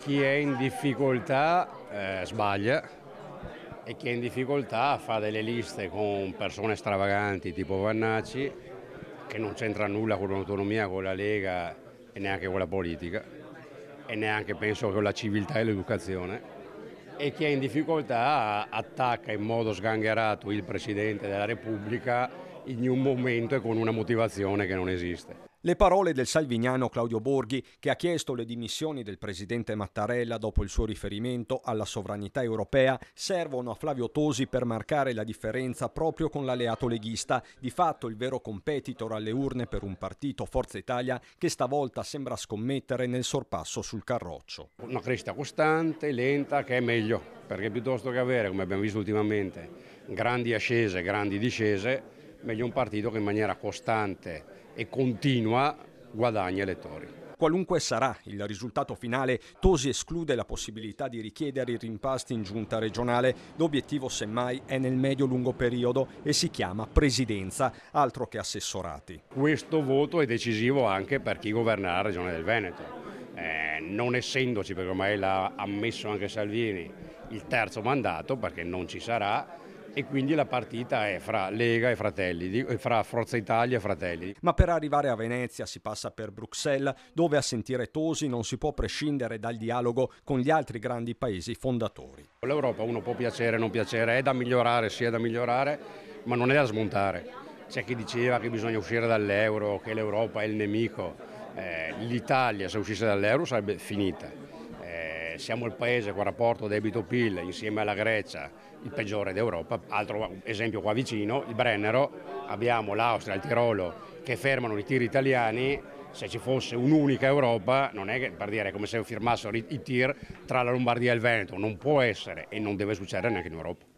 Chi è in difficoltà eh, sbaglia e chi è in difficoltà fa delle liste con persone stravaganti tipo Vannacci che non c'entra nulla con l'autonomia, con la Lega e neanche con la politica e neanche penso con la civiltà e l'educazione e chi è in difficoltà attacca in modo sgangherato il Presidente della Repubblica in un momento e con una motivazione che non esiste. Le parole del salvignano Claudio Borghi, che ha chiesto le dimissioni del presidente Mattarella dopo il suo riferimento alla sovranità europea, servono a Flavio Tosi per marcare la differenza proprio con l'alleato leghista, di fatto il vero competitor alle urne per un partito, Forza Italia, che stavolta sembra scommettere nel sorpasso sul carroccio. Una crescita costante, lenta, che è meglio, perché piuttosto che avere, come abbiamo visto ultimamente, grandi ascese, grandi discese, meglio un partito che in maniera costante e continua guadagna elettori. Qualunque sarà il risultato finale, Tosi esclude la possibilità di richiedere i rimpasti in giunta regionale. L'obiettivo semmai è nel medio-lungo periodo e si chiama presidenza, altro che assessorati. Questo voto è decisivo anche per chi governerà la regione del Veneto. Eh, non essendoci, perché ormai l'ha ammesso anche Salvini, il terzo mandato, perché non ci sarà, e quindi la partita è fra Lega e Fratelli, eh, fra Forza Italia e Fratelli. Ma per arrivare a Venezia si passa per Bruxelles, dove a sentire Tosi non si può prescindere dal dialogo con gli altri grandi paesi fondatori. L'Europa uno può piacere o non piacere, è da migliorare, sì è da migliorare, ma non è da smontare. C'è chi diceva che bisogna uscire dall'euro, che l'Europa è il nemico. Eh, L'Italia se uscisse dall'euro sarebbe finita siamo il paese con rapporto debito-PIL insieme alla Grecia il peggiore d'Europa. Altro esempio qua vicino, il Brennero, abbiamo l'Austria, il Tirolo che fermano i tir italiani se ci fosse un'unica Europa, non è che, per dire, come se firmassero i tir tra la Lombardia e il Veneto, non può essere e non deve succedere neanche in Europa.